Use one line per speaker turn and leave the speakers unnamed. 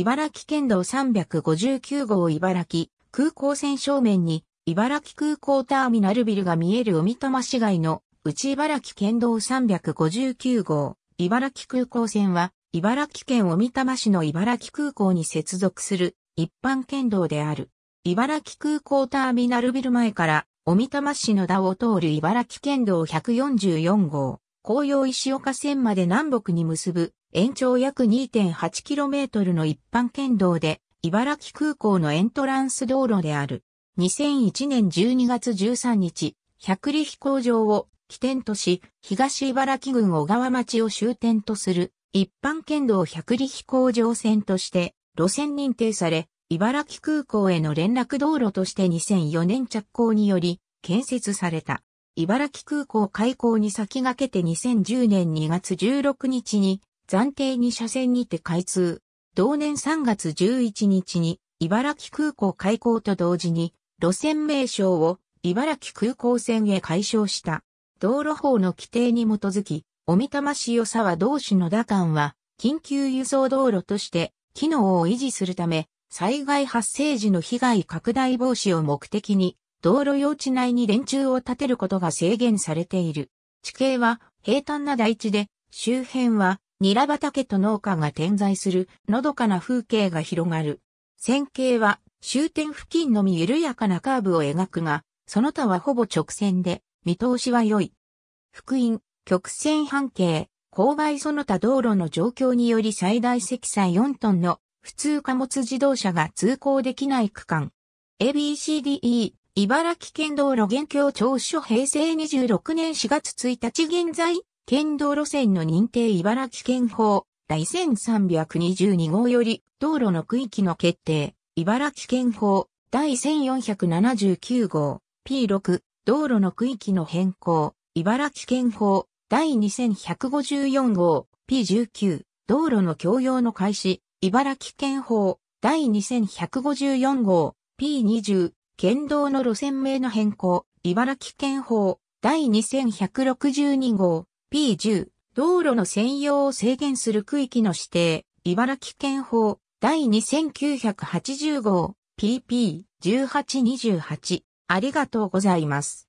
茨城県道359号茨城空港線正面に茨城空港ターミナルビルが見える海玉市街の内茨城県道359号茨城空港線は茨城県小美玉市の茨城空港に接続する一般県道である。茨城空港ターミナルビル前から小美玉市の田を通る茨城県道144号、紅葉石岡線まで南北に結ぶ延長約 2.8km の一般県道で、茨城空港のエントランス道路である。2001年12月13日、百里飛行場を起点とし、東茨城郡小川町を終点とする一般県道百里飛行場線として路線認定され、茨城空港への連絡道路として2004年着工により建設された。茨城空港開港に先駆けて2010年2月16日に暫定に車線にて開通。同年3月11日に茨城空港開港と同時に路線名称を茨城空港線へ改称した。道路法の規定に基づき、おみたま市与沢同市野田間は緊急輸送道路として機能を維持するため、災害発生時の被害拡大防止を目的に、道路用地内に電柱を建てることが制限されている。地形は平坦な台地で、周辺はニラ畑と農家が点在するのどかな風景が広がる。線形は終点付近のみ緩やかなカーブを描くが、その他はほぼ直線で、見通しは良い。福音、曲線半径、勾配その他道路の状況により最大積載4トンの普通貨物自動車が通行できない区間。ABCDE、茨城県道路現況調書平成26年4月1日現在、県道路線の認定茨城県法第1322号より道路の区域の決定茨城県法第1479号 P6 道路の区域の変更茨城県法第2154号 P19 道路の共用の開始茨城県法第2154号 P20 県道の路線名の変更茨城県法第2162号 P10 道路の専用を制限する区域の指定、茨城県法第2980号 PP1828 ありがとうございます。